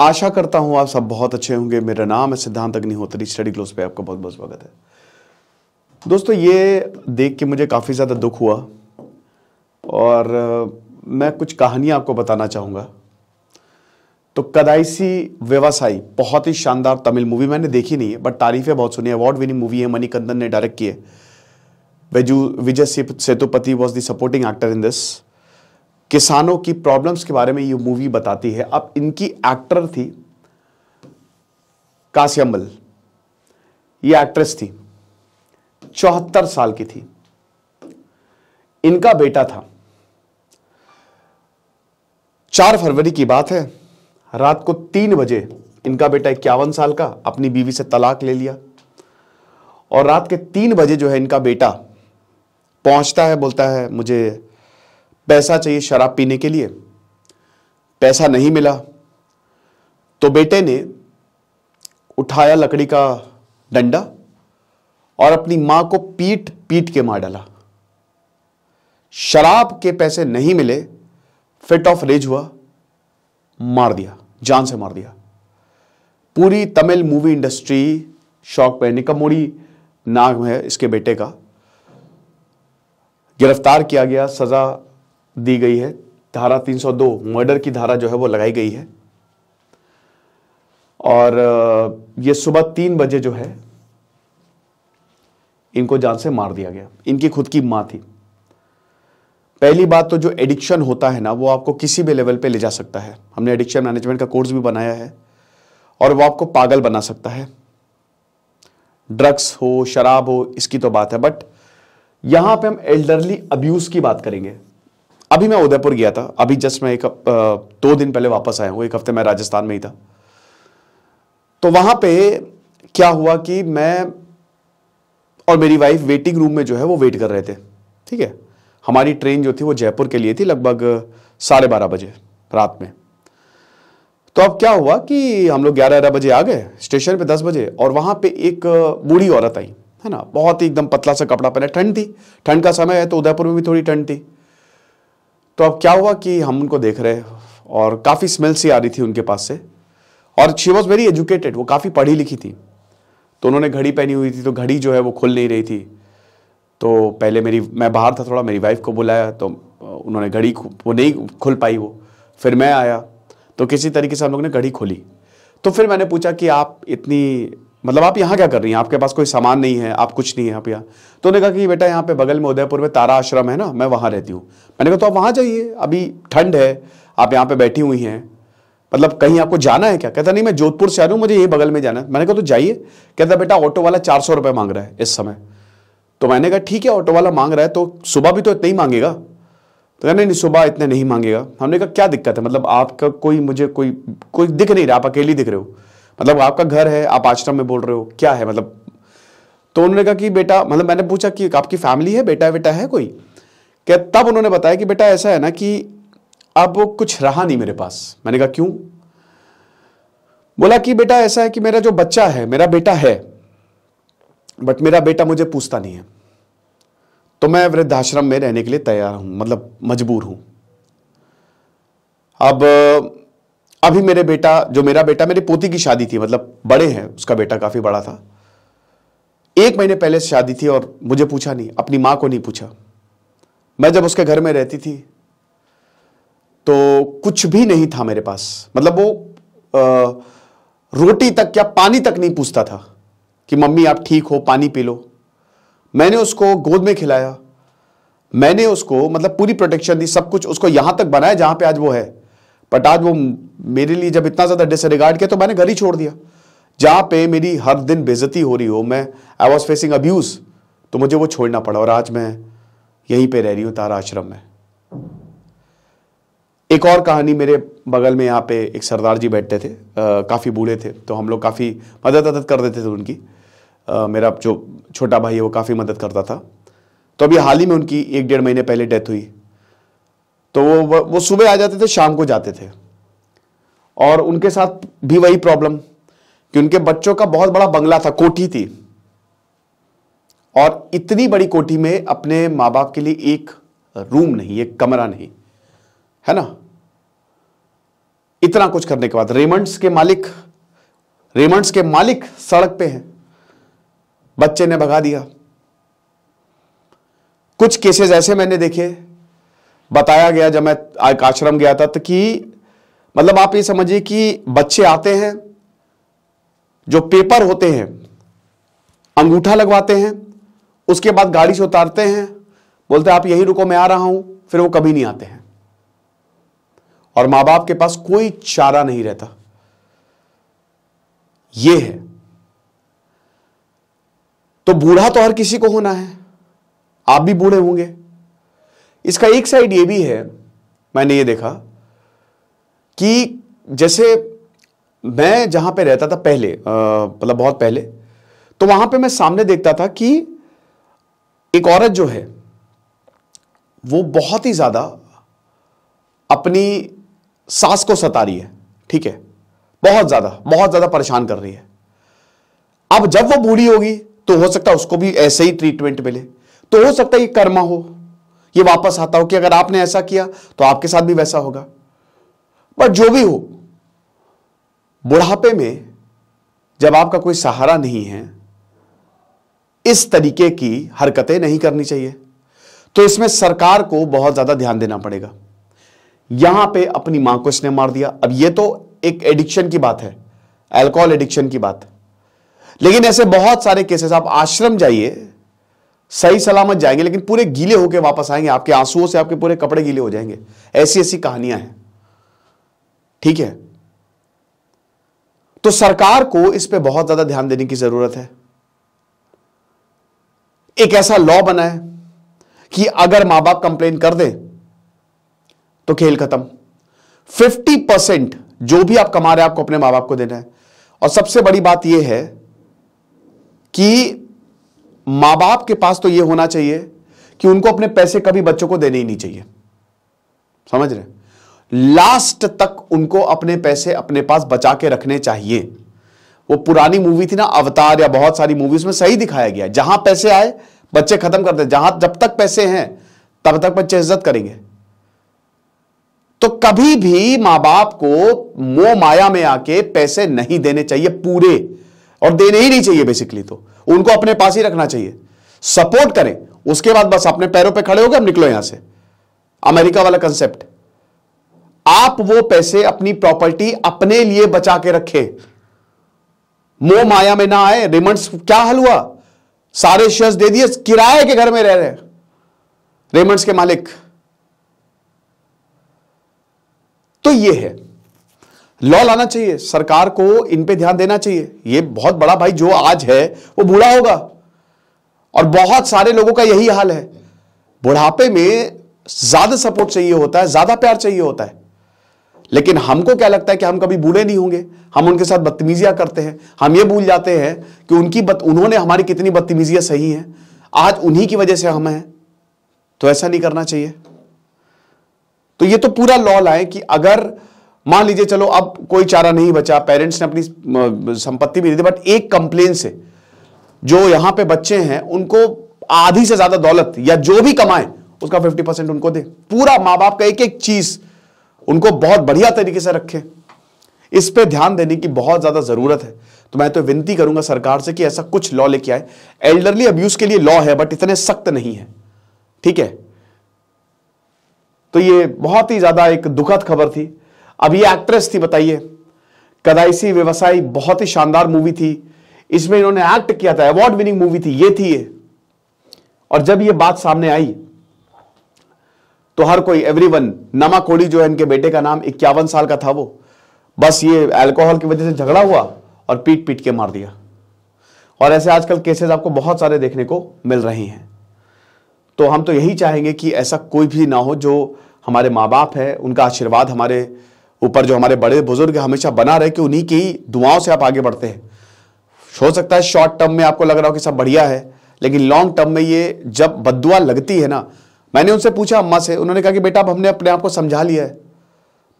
आशा करता हूं आप सब बहुत अच्छे होंगे मेरा नाम है सिद्धांत अग्निहोत्री स्टडी क्लोज पे आपका बहुत बहुत स्वागत है दोस्तों ये देख के मुझे काफ़ी ज़्यादा दुख हुआ और मैं कुछ कहानियां आपको बताना चाहूँगा तो कदाइसी व्यवसायी बहुत ही शानदार तमिल मूवी मैंने देखी नहीं है बट तारीफ़ें बहुत सुनी अवार्ड विनिंग मूवी है मणिकंदन ने डायरेक्ट किए वेजू Vijay Sethupathi was the supporting actor in this किसानों की प्रॉब्लम्स के बारे में ये मूवी बताती है अब इनकी एक्टर थी काश्यम्बल ये एक्ट्रेस थी चौहत्तर साल की थी इनका बेटा था चार फरवरी की बात है रात को तीन बजे इनका बेटा इक्यावन साल का अपनी बीवी से तलाक ले लिया और रात के तीन बजे जो है इनका बेटा पहुंचता है बोलता है मुझे पैसा चाहिए शराब पीने के लिए पैसा नहीं मिला तो बेटे ने उठाया लकड़ी का डंडा और अपनी मां को पीट पीट के मार डाला शराब के पैसे नहीं मिले फिट ऑफ रेज हुआ मार दिया जान से मार दिया पूरी तमिल मूवी इंडस्ट्री शौक पे निकमोड़ी नाम है इसके बेटे का गिरफ्तार किया गया सजा दी गई है धारा 302 मर्डर की धारा जो है वो लगाई गई है और ये सुबह तीन बजे जो है इनको जान से मार दिया गया इनकी खुद की मां थी पहली बात तो जो एडिक्शन होता है ना वो आपको किसी भी लेवल पे ले जा सकता है हमने एडिक्शन मैनेजमेंट का कोर्स भी बनाया है और वो आपको पागल बना सकता है ड्रग्स हो शराब हो इसकी तो बात है बट यहां पे हम एल्डरली अब्यूज की बात करेंगे अभी मैं उदयपुर गया था अभी जस्ट मैं एक दो दिन पहले वापस आया हूँ एक हफ्ते मैं राजस्थान में ही था तो वहां पे क्या हुआ कि मैं और मेरी वाइफ वेटिंग रूम में जो है वो वेट कर रहे थे ठीक है हमारी ट्रेन जो थी वो जयपुर के लिए थी लगभग साढ़े बारह बजे रात में तो अब क्या हुआ कि हम लोग ग्यारह ग्यारह बजे आ गए स्टेशन पे दस बजे और वहां पे एक बूढ़ी औरत आई है ना बहुत ही एकदम पतला सा कपड़ा पहना ठंड थी ठंड का समय है तो उदयपुर में भी थोड़ी ठंड थी तो अब क्या हुआ कि हम उनको देख रहे और काफ़ी स्मेल सी आ रही थी उनके पास से और शी वॉज वेरी एजुकेटेड वो काफ़ी पढ़ी लिखी थी तो उन्होंने घड़ी पहनी हुई थी तो घड़ी जो है वो खुल नहीं रही थी तो पहले मेरी मैं बाहर था थोड़ा मेरी वाइफ को बुलाया तो उन्होंने घड़ी वो नहीं खुल पाई वो फिर मैं आया तो किसी तरीके से हम लोग ने घड़ी खोली तो फिर मैंने पूछा कि आप इतनी मतलब आप यहाँ क्या कर रही हैं आपके पास कोई सामान नहीं है आप कुछ नहीं है आप यहाँ तो उन्होंने कहा कि बेटा यहाँ पे बगल में उदयपुर में तारा आश्रम है ना मैं वहाँ रहती हूँ मैंने कहा तो आप वहाँ जाइए अभी ठंड है आप यहाँ पे बैठी हुई हैं मतलब कहीं आपको जाना है क्या कहता नहीं मैं जोधपुर से आ रहा हूँ मुझे यही बगल में जाना है मैंने कहा तो जाइए कहता बेटा ऑटो वाला चार सौ रुपये मांग रहा है इस समय तो मैंने कहा ठीक है ऑटो वाला मांग रहा है तो सुबह भी तो इतना ही मांगेगा तो कहना नहीं सुबह इतने नहीं मांगेगा हमने कहा क्या दिक्कत है मतलब आपका कोई मुझे कोई कोई दिख नहीं रहा आप अकेली दिख रहे हो मतलब आपका घर है आप आश्रम में बोल रहे हो क्या है मतलब तो उन्होंने कहा कि बेटा मतलब मैंने पूछा कि आपकी फैमिली है बेटा बेटा है कोई क्या तब उन्होंने बताया कि बेटा ऐसा है ना कि अब कुछ रहा नहीं मेरे पास मैंने कहा क्यों बोला कि बेटा ऐसा है कि मेरा जो बच्चा है मेरा बेटा है बट मेरा बेटा मुझे पूछता नहीं है तो मैं वृद्धाश्रम में रहने के लिए तैयार हूं मतलब मजबूर हूं अब अभी मेरे बेटा जो मेरा बेटा मेरी पोती की शादी थी मतलब बड़े हैं उसका बेटा काफ़ी बड़ा था एक महीने पहले शादी थी और मुझे पूछा नहीं अपनी मां को नहीं पूछा मैं जब उसके घर में रहती थी तो कुछ भी नहीं था मेरे पास मतलब वो आ, रोटी तक या पानी तक नहीं पूछता था कि मम्मी आप ठीक हो पानी पी लो मैंने उसको गोद में खिलाया मैंने उसको मतलब पूरी प्रोटेक्शन दी सब कुछ उसको यहां तक बनाया जहां पे आज वो है बट आज वो मेरे लिए जब इतना ज़्यादा डिसरिगार्ड किया तो मैंने घर ही छोड़ दिया जहाँ पे मेरी हर दिन बेजती हो रही हो मैं आई वॉज फेसिंग अब्यूज़ तो मुझे वो छोड़ना पड़ा और आज मैं यहीं पे रह रही हूँ तारा आश्रम में एक और कहानी मेरे बगल में यहाँ पे एक सरदार जी बैठते थे काफ़ी बूढ़े थे तो हम लोग काफ़ी मदद अदद कर देते थे उनकी आ, मेरा जो छोटा भाई है वो काफ़ी मदद करता था तो अभी हाल ही में उनकी एक डेढ़ महीने पहले डेथ हुई तो वो वो सुबह आ जाते थे शाम को जाते थे और उनके साथ भी वही प्रॉब्लम कि उनके बच्चों का बहुत बड़ा बंगला था कोठी थी और इतनी बड़ी कोठी में अपने माँ बाप के लिए एक रूम नहीं एक कमरा नहीं है ना इतना कुछ करने के बाद रेमंड्स के मालिक रेमंड्स के मालिक सड़क पे हैं बच्चे ने भगा दिया कुछ केसेस ऐसे मैंने देखे बताया गया जब मैं आश्रम गया था तो कि मतलब आप ये समझिए कि बच्चे आते हैं जो पेपर होते हैं अंगूठा लगवाते हैं उसके बाद गाड़ी से उतारते हैं बोलते हैं आप यही रुको मैं आ रहा हूं फिर वो कभी नहीं आते हैं और मां बाप के पास कोई चारा नहीं रहता ये है तो बूढ़ा तो हर किसी को होना है आप भी बूढ़े होंगे इसका एक साइड ये भी है मैंने ये देखा कि जैसे मैं जहां पे रहता था पहले मतलब बहुत पहले तो वहां पे मैं सामने देखता था कि एक औरत जो है वो बहुत ही ज़्यादा अपनी सास को सता रही है ठीक है बहुत ज़्यादा बहुत ज़्यादा परेशान कर रही है अब जब वो बूढ़ी होगी तो हो सकता है उसको भी ऐसे ही ट्रीटमेंट मिले तो हो सकता है ये कर्मा हो ये वापस आता हो कि अगर आपने ऐसा किया तो आपके साथ भी वैसा होगा बट जो भी हो बुढ़ापे में जब आपका कोई सहारा नहीं है इस तरीके की हरकतें नहीं करनी चाहिए तो इसमें सरकार को बहुत ज्यादा ध्यान देना पड़ेगा यहां पे अपनी मां को इसने मार दिया अब ये तो एक एडिक्शन की बात है एल्कोहल एडिक्शन की बात लेकिन ऐसे बहुत सारे केसेस आप आश्रम जाइए सही सलामत जाएंगे लेकिन पूरे गीले होकर वापस आएंगे आपके आंसुओं से आपके पूरे कपड़े गीले हो जाएंगे ऐसी ऐसी कहानियां हैं ठीक है तो सरकार को इस पर बहुत ज्यादा ध्यान देने की जरूरत है एक ऐसा लॉ बना है कि अगर मां बाप कंप्लेन कर दे तो खेल खत्म 50 परसेंट जो भी आप कमा रहे हैं आपको अपने मां बाप को देना है और सबसे बड़ी बात यह है कि मां बाप के पास तो यह होना चाहिए कि उनको अपने पैसे कभी बच्चों को देने ही नहीं चाहिए समझ रहे लास्ट तक उनको अपने पैसे अपने पास बचा के रखने चाहिए वो पुरानी मूवी थी ना अवतार या बहुत सारी मूवीज में सही दिखाया गया जहां पैसे आए बच्चे खत्म करते जहां जब तक पैसे हैं तब तक बच्चे इज्जत करेंगे तो कभी भी मां बाप को मोह माया में आके पैसे नहीं देने चाहिए पूरे और देने ही नहीं चाहिए बेसिकली तो उनको अपने पास ही रखना चाहिए सपोर्ट करें उसके बाद बस अपने पैरों पे खड़े हो गए हम निकलो यहां से अमेरिका वाला कंसेप्ट आप वो पैसे अपनी प्रॉपर्टी अपने लिए बचा के रखे मोह माया में ना आए रेमंड्स क्या हल हुआ सारे शेयर्स दे दिए किराए के घर में रह रहे रेमंड्स के मालिक तो ये है लॉ लाना चाहिए सरकार को इन पे ध्यान देना चाहिए ये बहुत बड़ा भाई जो आज है वो बूढ़ा होगा और बहुत सारे लोगों का यही हाल है बुढ़ापे में ज्यादा सपोर्ट चाहिए होता है ज्यादा प्यार चाहिए होता है लेकिन हमको क्या लगता है कि हम कभी बूढ़े नहीं होंगे हम उनके साथ बदतमीजियां करते हैं हम ये भूल जाते हैं कि उनकी बत, उन्होंने हमारी कितनी बदतमीजियां सही हैं आज उन्हीं की वजह से हम हैं तो ऐसा नहीं करना चाहिए तो ये तो पूरा लॉ लाए कि अगर मान लीजिए चलो अब कोई चारा नहीं बचा पेरेंट्स ने अपनी संपत्ति भी दे दी बट एक कंप्लेन से जो यहां पे बच्चे हैं उनको आधी से ज्यादा दौलत या जो भी कमाए उसका फिफ्टी परसेंट उनको दे पूरा मां बाप का एक एक चीज उनको बहुत बढ़िया तरीके से रखे इस पे ध्यान देने की बहुत ज्यादा जरूरत है तो मैं तो विनती करूंगा सरकार से कि ऐसा कुछ लॉ लेके आए एल्डरली अब्यूज के लिए लॉ है बट इतने सख्त नहीं है ठीक है तो ये बहुत ही ज्यादा एक दुखद खबर थी अब ये एक्ट्रेस थी बताइए कदाइसी व्यवसाय बहुत ही शानदार मूवी थी इसमें इन्होंने एक्ट किया था अवार्ड विनिंग मूवी थी ये थी ये और जब ये बात सामने आई तो हर कोई एवरीवन नमा कोली जो है इनके बेटे का नाम इक्यावन साल का था वो बस ये अल्कोहल की वजह से झगड़ा हुआ और पीट पीट के मार दिया और ऐसे आजकल केसेस आपको बहुत सारे देखने को मिल रहे हैं तो हम तो यही चाहेंगे कि ऐसा कोई भी ना हो जो हमारे माँ बाप है उनका आशीर्वाद हमारे ऊपर जो हमारे बड़े बुजुर्ग हमेशा बना रहे कि उन्हीं की दुआओं से आप आगे बढ़ते हैं हो सकता है शॉर्ट टर्म में आपको लग रहा हो कि सब बढ़िया है लेकिन लॉन्ग टर्म में ये जब बदुआ लगती है ना मैंने उनसे पूछा अम्मा से उन्होंने कहा कि बेटा अब हमने अपने आप को समझा लिया है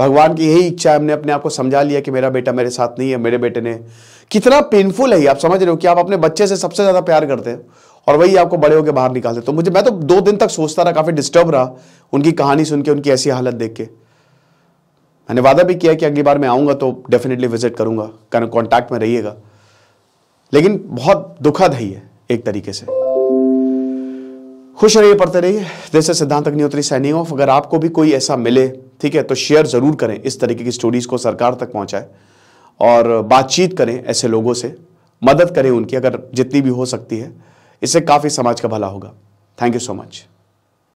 भगवान की यही इच्छा है हमने अपने आप को समझा लिया कि मेरा बेटा मेरे साथ नहीं है मेरे बेटे ने कितना पेनफुल है आप समझ रहे हो कि आप अपने बच्चे से सबसे ज़्यादा प्यार करते हो और वही आपको बड़े होकर बाहर निकालते तो मुझे मैं तो दो दिन तक सोचता रहा काफ़ी डिस्टर्ब रहा उनकी कहानी सुन के उनकी ऐसी हालत देख के मैंने वादा भी किया कि अगली बार मैं आऊँगा तो डेफिनेटली विजिट करूँगा कॉन्टैक्ट में रहिएगा लेकिन बहुत दुखद है ये एक तरीके से खुश रहिए पढ़ते रहिए जैसे सिद्धांत अग्निहोत्री सैनिंग ऑफ अगर आपको भी कोई ऐसा मिले ठीक है तो शेयर ज़रूर करें इस तरीके की स्टोरीज़ को सरकार तक पहुंचाए और बातचीत करें ऐसे लोगों से मदद करें उनकी अगर जितनी भी हो सकती है इससे काफ़ी समाज का भला होगा थैंक यू सो मच